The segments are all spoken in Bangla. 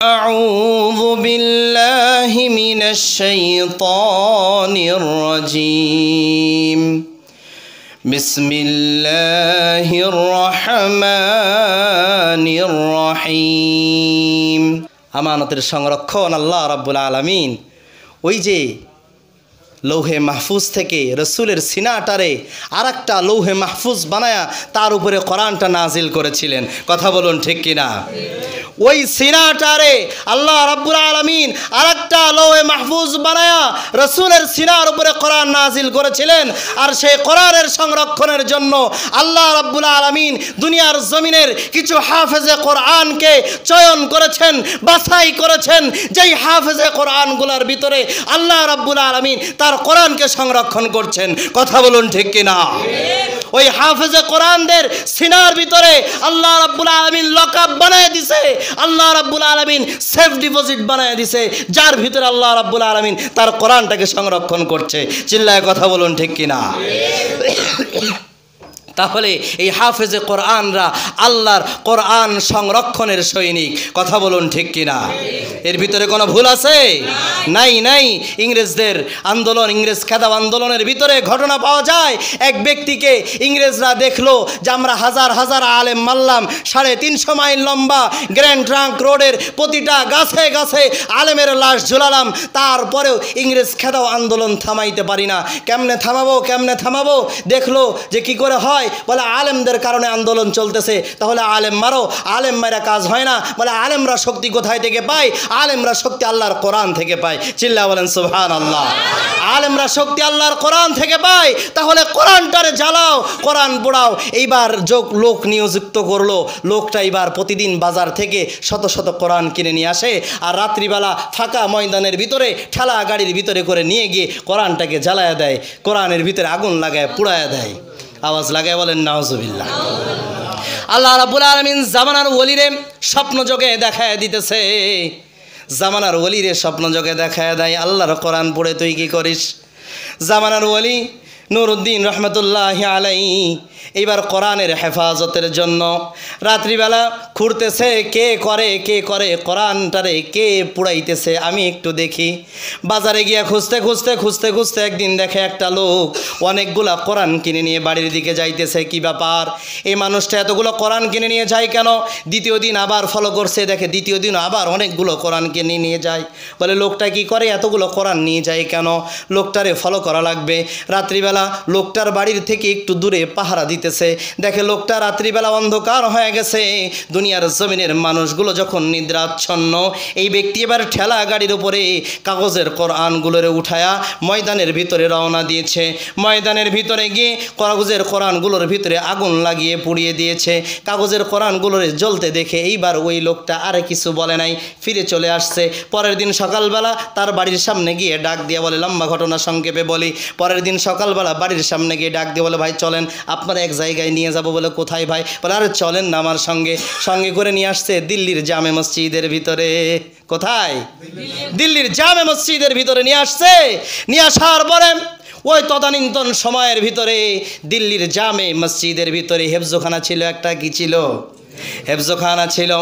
أعوذ بالله من الشيطان الرجيم بسم الله الرحمن الرحيم আমানতের সংরক্ষণ আল্লাহ রাব্বুল আলামিন ওই যে লৌহে মাহফুজ থেকে রসুলের সিনাটারে আর একটা লৌহে মাহফুজ বানায়া তার উপরে কোরআনটা নাজিল করেছিলেন কথা বলুন ঠিক কিনা ওই সিনাটারে আল্লাহ রাব্বুল আলমিন আরেকটা লোয়ে মাহফুজ বানায়া রসুলের সিনার উপরে কোরআন নাজিল করেছিলেন আর সেই কোরআনের সংরক্ষণের জন্য আল্লাহ রাব্বুল আলমিন দুনিয়ার জমিনের কিছু হাফেজে কোরআনকে চয়ন করেছেন বাছাই করেছেন যেই হাফেজে কোরআনগুলোর ভিতরে আল্লাহ রাব্বুল আলমিন তার কোরআনকে সংরক্ষণ করছেন কথা বলুন ঠিক কিনা ওই হাফেজে কোরআনদের সিনা আল্লাহ রাব্বুল আলমিন লক আপ বানায় দিছে আল্লাহ রাব্বুল আলমিন সেফ ডিপোজিট বানায় দিছে যার ভিতরে আল্লাহ রাব্বুল আলমিন তার কোরআনটাকে সংরক্ষণ করছে চিল্লায় কথা বলুন ঠিক কিনা তাহলে এই হাফেজে কোরআনরা আল্লাহর কোরআন সংরক্ষণের সৈনিক কথা বলুন ঠিক কিনা এর ভিতরে কোনো ভুল আছে নাই নাই ইংরেজদের আন্দোলন ইংরেজ খেদাব আন্দোলনের ভিতরে ঘটনা পাওয়া যায় এক ব্যক্তিকে ইংরেজরা দেখলো যে আমরা হাজার হাজার আলেম মারলাম সাড়ে তিনশো মাইল লম্বা গ্র্যান্ড ট্রাঙ্ক রোডের প্রতিটা গাছে গাছে আলেমের লাশ ঝুলালাম তারপরেও ইংরেজ খেদাও আন্দোলন থামাইতে পারি না কেমনে থামাবো কেমনে থামাবো দেখলো যে কি করে হয় বলে আলেমদের কারণে আন্দোলন চলতেছে তাহলে আলেম মারো আলেম মারা কাজ হয় না বলে আলেমরা শক্তি কোথায় থেকে পায় আলেমরা শক্তি আল্লাহর কোরআন থেকে পায় চিল্লা বলেন সুহান আল্লাহ আলেমরা শক্তি আল্লাহর কোরআন থেকে পায় তাহলে কোরআনটারে জ্বালাও কোরআন পোড়াও এইবার যোগ লোক নিয়োজিত করলো লোকটা এইবার প্রতিদিন বাজার থেকে শত শত কোরআন কিনে নিয়ে আসে আর রাত্রিবেলা ফাঁকা ময়দানের ভিতরে ঠেলা গাড়ির ভিতরে করে নিয়ে গিয়ে কোরআনটাকে জ্বালায় দেয় কোরআনের ভিতরে আগুন লাগায় পুড়ায় দেয় আওয়াজ লাগায় বলেন নাওজবিল্লা আল্লাহ রাবুল আলমিন জামানার ওলিরে স্বপ্ন যোগে দেখায় দিতেছে জামানার ওলিরে স্বপ্ন যোগে দেখায় দেয় আল্লাহর কোরআন পড়ে তুই কি করিস জামানার ওলি নুরুদ্দিন রহমতুল্লাহ আলাই এইবার কোরআনের হেফাজতের জন্য রাত্রিবেলা খুঁড়তেছে কে করে কে করে কোরআনটারে কে পুড়াইতেছে আমি একটু দেখি বাজারে গিয়া খুঁজতে খুঁজতে খুঁজতে খুঁজতে একদিন দেখে একটা লোক অনেকগুলা কোরআন কিনে নিয়ে বাড়ির দিকে যাইতেছে কি ব্যাপার এই মানুষটা এতগুলো কোরআন কিনে নিয়ে যায় কেন দ্বিতীয় দিন আবার ফলো করছে দেখে দ্বিতীয় দিন আবার অনেকগুলো কোরআন কিনে নিয়ে যায় বলে লোকটা কি করে এতগুলো কোরআন নিয়ে যায় কেন লোকটারে ফলো করা লাগবে রাত্রিবেলা লোকটার বাড়ির থেকে একটু দূরে পাহারা দিতেছে দেখে লোকটা রাত্রিবেলা অন্ধকার হয়ে গেছে দুনিয়ার জমিনের মানুষগুলো যখন নিদ্রাচ্ছন্ন এই ব্যক্তি এবার ঠেলা গাড়ির উপরে কাগজের কোরআনগুলোর উঠায়া ময়দানের ভিতরে রওনা দিয়েছে ময়দানের ভিতরে গিয়ে কাগজের কোরআনগুলোর ভিতরে আগুন লাগিয়ে পুড়িয়ে দিয়েছে কাগজের কোরআনগুলোর জ্বলতে দেখে এইবার ওই লোকটা আর কিছু বলে নাই ফিরে চলে আসছে পরের দিন সকালবেলা তার বাড়ির সামনে গিয়ে ডাক দিয়ে বলে লম্বা ঘটনা সংক্ষেপে বলি পরের দিন সকালবেলা বাড়ির সামনে গিয়ে ডাক দিয়ে বলে ভাই চলেন আপনার এক জায়গায় নিয়ে যাব বলে কোথায় ভাই বলে আর চলেন না আমার সঙ্গে সঙ্গে করে নিয়ে আসছে দিল্লির জামে মসজিদের ভিতরে কোথায় দিল্লির জামে মসজিদের ভিতরে নিয়ে আসছে নিয়ে আসার পরে ওই তদানীন্তন সময়ের ভিতরে দিল্লির জামে মসজিদের ভিতরে হেফজোখানা ছিল একটা কি ছিল হেফজখানা ছিল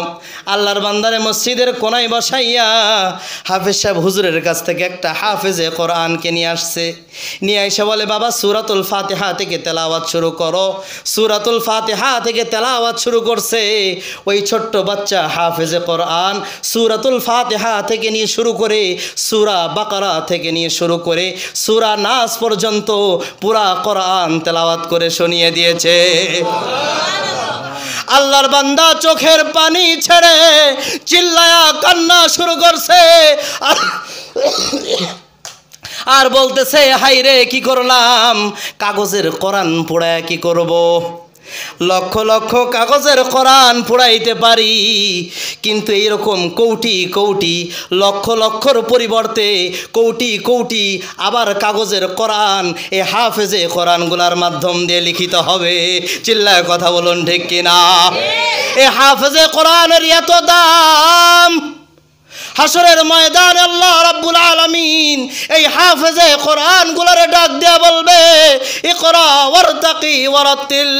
আল্লাহর বান্দারে মসজিদের কোনায় বসাইয়া হাফেজ সাহেব হুজুরের কাছ থেকে একটা হাফেজে কোরআনকে নিয়ে আসছে নিয়ে এসে বলে বাবা সুরাতুল ফাতেহা থেকে তেলাওয়াত শুরু করো সুরাতুল ফাতেহা থেকে তেলাওয়াত শুরু করছে ওই ছোট্ট বাচ্চা হাফেজে কোরআন সুরাতুল ফাতেহা থেকে নিয়ে শুরু করে সুরা বাকারা থেকে নিয়ে শুরু করে সুরা নাস পর্যন্ত পুরা কোরআন তেলাওয়াত করে শুনিয়ে দিয়েছে আল্লাহর বান্দা চোখের পানি ছেড়ে চিল্লায়া কান্না শুরু করছে আর বলতেছে হাই রে কি করলাম কাগজের কোরআন পোড়ায় কি করব। লক্ষ লক্ষ কাগজের কোরআন পুড়াইতে পারি কিন্তু এইরকম কৌটি কৌটি লক্ষ লক্ষর পরিবর্তে কৌটি কৌটি আবার কাগজের কোরআন এ হাফেজে কোরআনগুলার মাধ্যম দিয়ে লিখিত হবে চিল্লায় কথা বলুন ঠিক কিনা এ হাফেজে কোরআনের এত দাম হাসরের ময়দান আল্লাহ রাব্বুল আলমিন এই হাফেজে কোরআন গুলার ডাক দেয়া বলবে ইকরা ওয়ারতাকি ওয়ারাতিল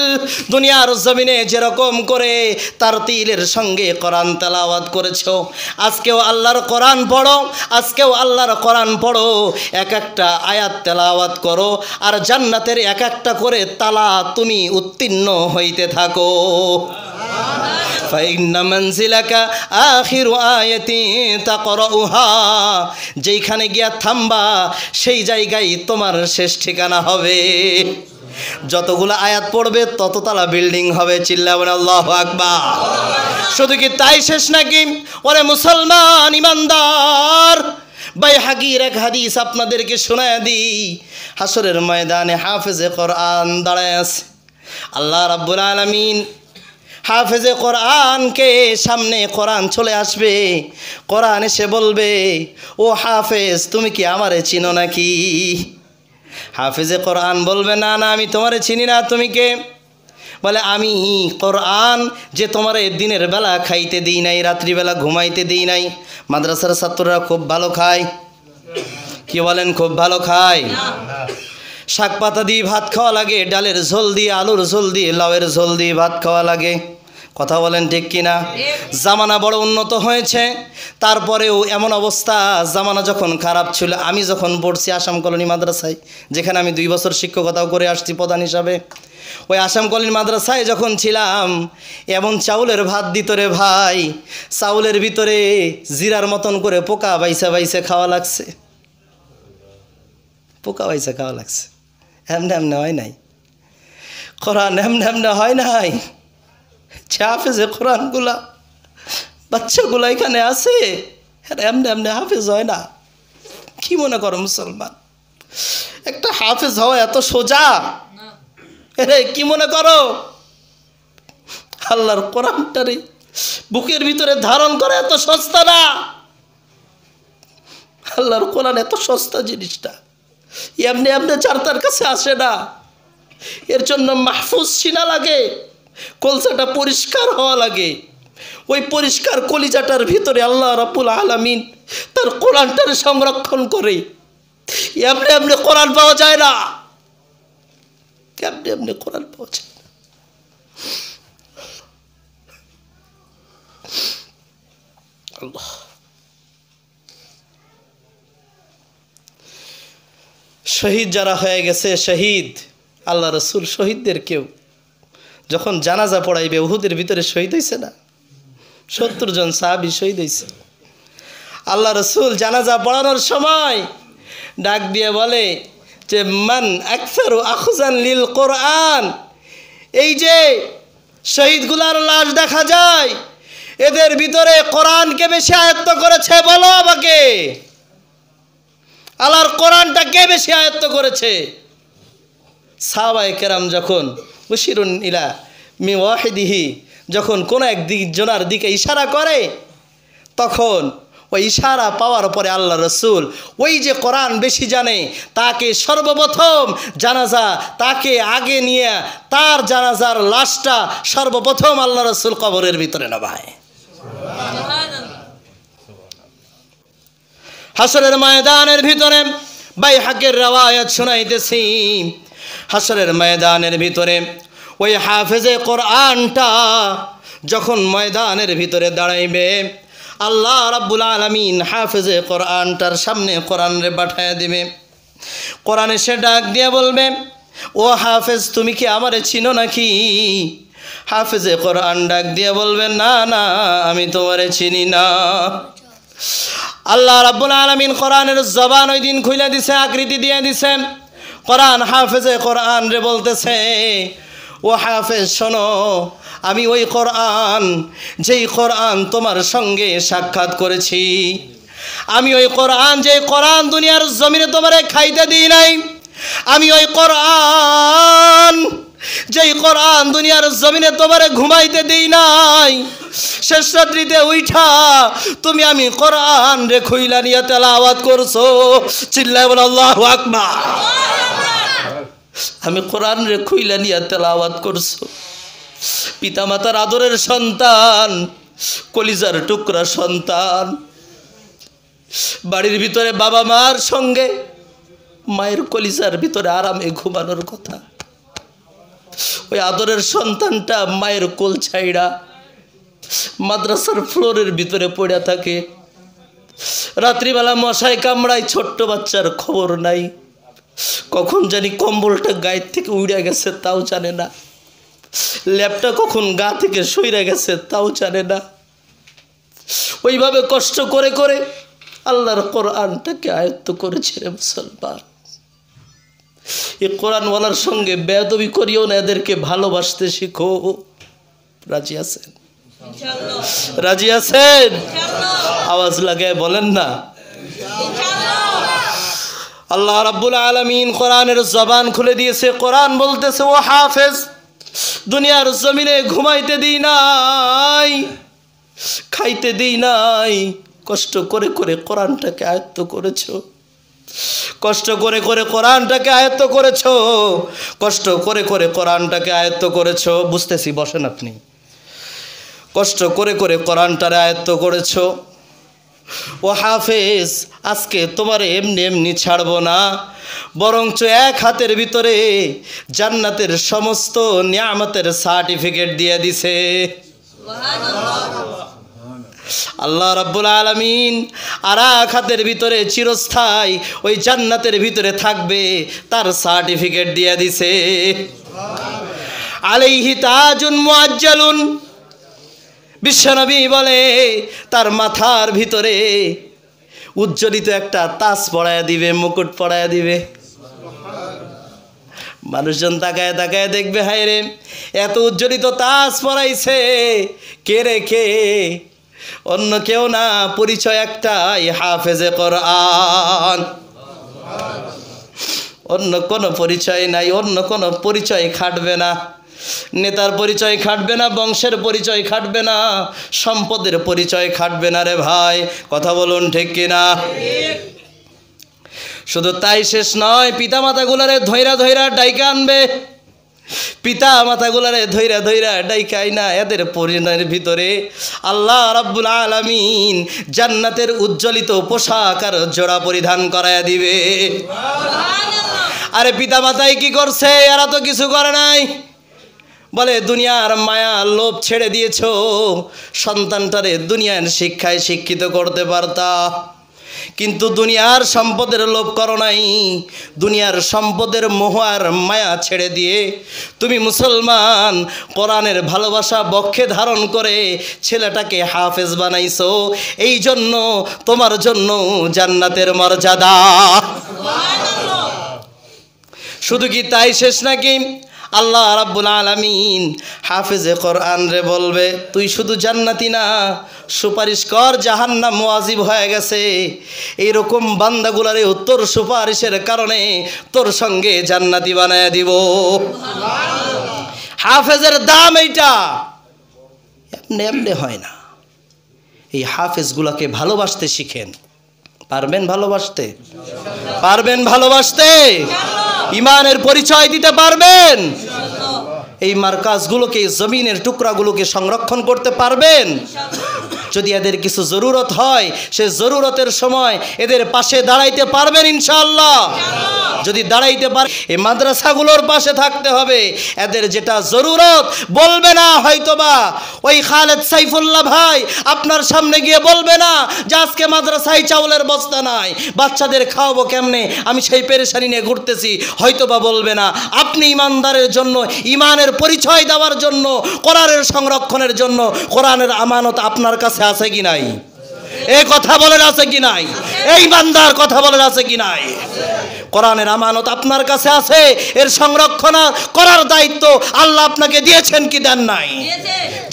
দুনিয়ার জমিনে যেরকম করে তার তিলের সঙ্গে কোরআন তেলাওয়াত করেছো আজকেও আল্লাহর কোরআন পড়ো আজকেও আল্লাহর কোরআন পড়ো এক একটা আয়াত তেলাওয়াত করো আর জান্নাতের এক একটা করে তালা তুমি উত্তীর্ণ হইতে থাকো ফাইন্না মানজিলাকা আখিরু আয়াতি তাকরাউহা যেইখানে গিয়া থামবা সেই জায়গায় তোমার শেষ ঠিকানা হবে যতগুলো আয়াত পড়বে তততলা বিল্ডিং হবে চিল্লাবেন আল্লাহ আকবার শুধু কি তাই শেষ নাকি ওরে মুসলমান ইমানদার বাই হাকির এক হাদিস আপনাদেরকে শোনায় দি হাসরের ময়দানে হাফেজে কোরআন দাঁড়ায় আছে আল্লাহ রাব্বুল আলমিন হাফেজে কোরআনকে সামনে কোরআন চলে আসবে কোরআন এসে বলবে ও হাফেজ তুমি কি আমারে চিনো নাকি হাফেজে কোরআন বলবে না না আমি তোমারে চিনি না তুমি কে বলে আমি কোরআন যে তোমার দিনের বেলা খাইতে দিই নাই রাত্রিবেলা ঘুমাইতে দিই নাই মাদ্রাসার ছাত্ররা খুব ভালো খায় কি বলেন খুব ভালো খায় শাক পাতা দিয়ে ভাত খাওয়া লাগে ডালের ঝোল দিয়ে আলুর ঝোল দিয়ে লাউয়ের ঝোল দিয়ে ভাত খাওয়া লাগে কথা বলেন ঠিক কিনা জামানা বড় উন্নত হয়েছে তারপরেও এমন অবস্থা জামানা যখন খারাপ ছিল আমি যখন পড়ছি আসাম কলোনি মাদ্রাসায় যেখানে আমি দুই বছর শিক্ষকতাও করে আসছি প্রধান হিসাবে ওই আসাম কলোনি মাদ্রাসায় যখন ছিলাম এমন চাউলের ভাত দিতরে ভাই চাউলের ভিতরে জিরার মতন করে পোকা বাইসা বাইসে খাওয়া লাগছে পোকা বাইসা খাওয়া লাগছে এমনি এমনি হয় নাই কোরআন এমনি এমনি হয় নাই হাফেজে কোরআনগুলা বাচ্চাগুলা এখানে আছে এমনি এমনি হাফেজ হয় না কি মনে করো মুসলমান একটা হাফেজ হওয়া এত সোজা এরে কি মনে করো আল্লাহর কোরআনটারে বুকের ভিতরে ধারণ করে এত সস্তা না আল্লাহর কোরআন এত সস্তা জিনিসটা এমনি এমনি চারতার কাছে আসে না এর জন্য মাহফুজ ছিনা লাগে কলসাটা পরিষ্কার হওয়া লাগে ওই পরিষ্কার কলিজাটার ভিতরে আল্লাহ রাবুল আলমিন তার কোরআনটার সংরক্ষণ করে এমনি এমনি কোরআন পাওয়া যায় না এমনি এমনি কোরআন পাওয়া যায় না আল্লাহ শহীদ যারা হয়ে গেছে শহীদ আল্লাহ রসুল শহীদদের কেউ যখন জানাজা পড়াইবে উহুদের ভিতরে শহীদ হয়েছে না সত্তর জন সাহাবি শহীদ হয়েছে আল্লাহ রসুল জানাজা পড়ানোর সময় ডাক দিয়ে বলে যে মান আকসার আখজান লীল কোরআন এই যে শহীদগুলার লাশ দেখা যায় এদের ভিতরে কোরআনকে বেশি আয়ত্ত করেছে বলো আমাকে আল্লাহর কোরআনটা কে বেশি আয়ত্ত করেছে সাবাই কেরাম যখন উশিরুন ইলা মি ওয়াহিদিহি যখন কোনো এক জোনার দিকে ইশারা করে তখন ওই ইশারা পাওয়ার পরে আল্লাহ রসুল ওই যে কোরআন বেশি জানে তাকে সর্বপ্রথম জানাজা তাকে আগে নিয়ে তার জানাজার লাশটা সর্বপ্রথম আল্লাহ রসুল কবরের ভিতরে নামায় হাসরের ময়দানের ভিতরে বাই হাকের রেওয়ায়ত শোনাইতেছি হাসরের ময়দানের ভিতরে ওই হাফেজে কোরআনটা যখন ময়দানের ভিতরে দাঁড়াইবে আল্লাহ রাব্বুল আলমিন হাফেজে কোরআনটার সামনে কোরআনরে পাঠায় দিবে কোরআনে সে ডাক দিয়ে বলবে ও হাফেজ তুমি কি আমারে চিনো নাকি হাফেজে কোরআন ডাক দিয়ে বলবে না না আমি তোমারে চিনি না আল্লাহ রাব্বুল আলমিন কোরআনের জবান ওই দিন খুলে দিছে আকৃতি দিয়ে দিছে কোরআন হাফেজে কোরআন রে বলতেছে ও হাফেজ শোনো আমি ওই কোরআন যেই কোরআন তোমার সঙ্গে সাক্ষাৎ করেছি আমি ওই কোরআন যে কোরআন দুনিয়ার জমিনে তোমারে খাইতে দিই নাই আমি ওই কোরআন যেই কোরআন দুনিয়ার জমিনে তোমারে ঘুমাইতে দেই নাই শেষ রাত্রিতে উঠা তুমি আমি কোরআন রে খুইলা নিয়ে তেলাওয়াত করছো চিল্লাই বল আল্লাহ আকবার আমি কোরআন রে খুইলা নিয়ে তেলাওয়াত করছো পিতামাতার আদরের সন্তান কলিজার টুকরা সন্তান বাড়ির ভিতরে বাবা মার সঙ্গে মায়ের কলিজার ভিতরে আরামে ঘুমানোর কথা ওই আদরের সন্তানটা মায়ের কোল ছাইড়া মাদ্রাসার ফ্লোরের ভিতরে পড়ে থাকে রাত্রিবেলা মশায় কামড়ায় ছোট্ট বাচ্চার খবর নাই কখন জানি কম্বলটা গায়ের থেকে উড়ে গেছে তাও জানে না ল্যাপটা কখন গা থেকে সইরে গেছে তাও জানে না ওইভাবে কষ্ট করে করে আল্লাহর কোরআনটাকে আয়ত্ত করেছিলেন মুসলমান এই কোরআনওয়ালার সঙ্গে বেদবি করিও না এদেরকে ভালোবাসতে শিখো রাজি আছেন রাজি আছেন আওয়াজ লাগায় বলেন না আল্লাহ রাব্বুল আলমিন কোরআনের জবান খুলে দিয়েছে কোরআন বলতেছে ও হাফেজ দুনিয়ার জমিনে ঘুমাইতে দিই নাই খাইতে দিই নাই কষ্ট করে করে কোরআনটাকে আয়ত্ত করেছো কষ্ট করে করে কোরআনটাকে আয়ত্ত করেছ কষ্ট করে করে কোরআনটাকে আয়ত্ত করেছ বুঝতেছি বসেন আপনি কষ্ট করে করে কোরআনটারে আয়ত্ত করেছ ও হাফেজ আজকে তোমার এমনি এমনি ছাড়বো না বরঞ্চ এক হাতের ভিতরে জান্নাতের সমস্ত নিয়ামতের সার্টিফিকেট দিয়ে দিছে আল্লাহ রব্বুল আলমিন আর হাতের ভিতরে চিরস্থায়ী ওই জান্নাতের ভিতরে থাকবে তার সার্টিফিকেট দিয়ে দিছে আলাইহি তাজুন মুআজ্জালুন বিশ্বনবী বলে তার মাথার ভিতরে উজ্জ্বলিত একটা তাস পড়ায় দিবে মুকুট পড়ায় দিবে মানুষজন তাকায় তাকায় দেখবে হায় রে এত উজ্জ্বলিত তাস পড়াইছে কে রে কে অন্য কেউ না পরিচয় একটাই হাফেজে কোরআন অন্য কোনো পরিচয় নাই অন্য কোনো পরিচয় খাটবে না নেতার পরিচয় খাটবে না বংশের পরিচয় খাটবে না সম্পদের পরিচয় খাটবে না রে ভাই কথা বলুন ঠিক কিনা শুধু তাই শেষ নয় পিতামাতাগুলারে ধৈরা ধৈরা ডাইকে আনবে পিতা মাতাগুলারে ধৈরা ধৈরা ডাইকাই না এদের পরিণয়ের ভিতরে আল্লাহ রাব্বুল আলামিন জান্নাতের উজ্জ্বলিত পোশাক আর জোড়া পরিধান করায়া দিবে আরে পিতা মাতাই কি করছে এরা তো কিছু করে নাই বলে দুনিয়ার মায়া লোভ ছেড়ে দিয়েছ সন্তানটারে দুনিয়ার শিক্ষায় শিক্ষিত করতে পারতা কিন্তু দুনিয়ার সম্পদের লোভ করো নাই দুনিয়ার সম্পদের মোহ আর মায়া ছেড়ে দিয়ে তুমি মুসলমান কোরআনের ভালোবাসা বক্ষে ধারণ করে ছেলেটাকে হাফেজ বানাইছো এই জন্য তোমার জন্য জান্নাতের মর্যাদা শুধু কি তাই শেষ নাকি আল্লাহ রাব্বুল আলামিন হাফেজে কোরআন রে বলবে তুই শুধু জান্নাতি না সুপারিশ কর জাহান্নাম ওয়াজিব হয়ে গেছে এইরকম বান্দাগুলারে উত্তর সুপারিশের কারণে তোর সঙ্গে জান্নাতি বানায় দিব হাফেজের দাম এইটা এমনি এমনি হয় না এই হাফেজগুলাকে ভালোবাসতে শিখেন পারবেন ভালোবাসতে পারবেন ভালোবাসতে ইমানের পরিচয় দিতে পারবেন এই মার্কাজগুলোকে জমিনের টুকরাগুলোকে সংরক্ষণ করতে পারবেন যদি এদের কিছু জরুরত হয় সে জরুরতের সময় এদের পাশে দাঁড়াইতে পারবেন ইনশাল্লাহ যদি দাঁড়াইতে পারে এই মাদ্রাসাগুলোর পাশে থাকতে হবে এদের যেটা জরুরত বলবে না হয়তোবা ওই খালেদ সাইফুল্লাহ ভাই আপনার সামনে গিয়ে বলবে না যে আজকে মাদ্রাসায় চাউলের বস্তা নাই বাচ্চাদের খাওয়াবো কেমনে আমি সেই পেরেশানি নিয়ে ঘুরতেছি হয়তোবা বলবে না আপনি ইমানদারের জন্য ইমানের পরিচয় দেওয়ার জন্য কোরআনের সংরক্ষণের জন্য কোরআনের আমানত আপনার কাছে আছে কি নাই এ কথা বলেন আছে কি নাই এই বান্দার কথা বলেন আছে কি নাই কোরআনের আমানত আপনার কাছে আছে এর সংরক্ষণ করার দায়িত্ব আল্লাহ আপনাকে দিয়েছেন কি দেন নাই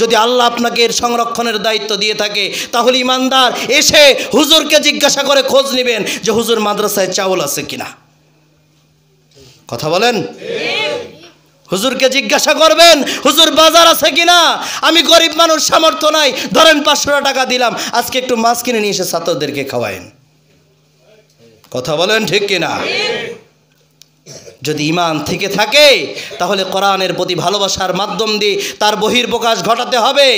যদি আল্লাহ আপনাকে এর সংরক্ষণের দায়িত্ব দিয়ে থাকে তাহলে ইমানদার এসে হুজুরকে জিজ্ঞাসা করে খোঁজ নেবেন যে হুজুর মাদ্রাসায় চাউল আছে কিনা কথা বলেন হুজুরকে জিজ্ঞাসা করবেন হুজুর বাজার আছে কিনা আমি গরিব মানুষ সামর্থ্য নাই ধরেন পাঁচশো টাকা দিলাম আজকে একটু মাছ কিনে নিয়ে এসে ছাত্রদেরকে খাওয়াইন কথা বলেন ঠিক কিনা যদি ইমান থেকে থাকে তাহলে কোরআনের প্রতি ভালোবাসার মাধ্যম দিয়ে তার প্রকাশ ঘটাতে হবে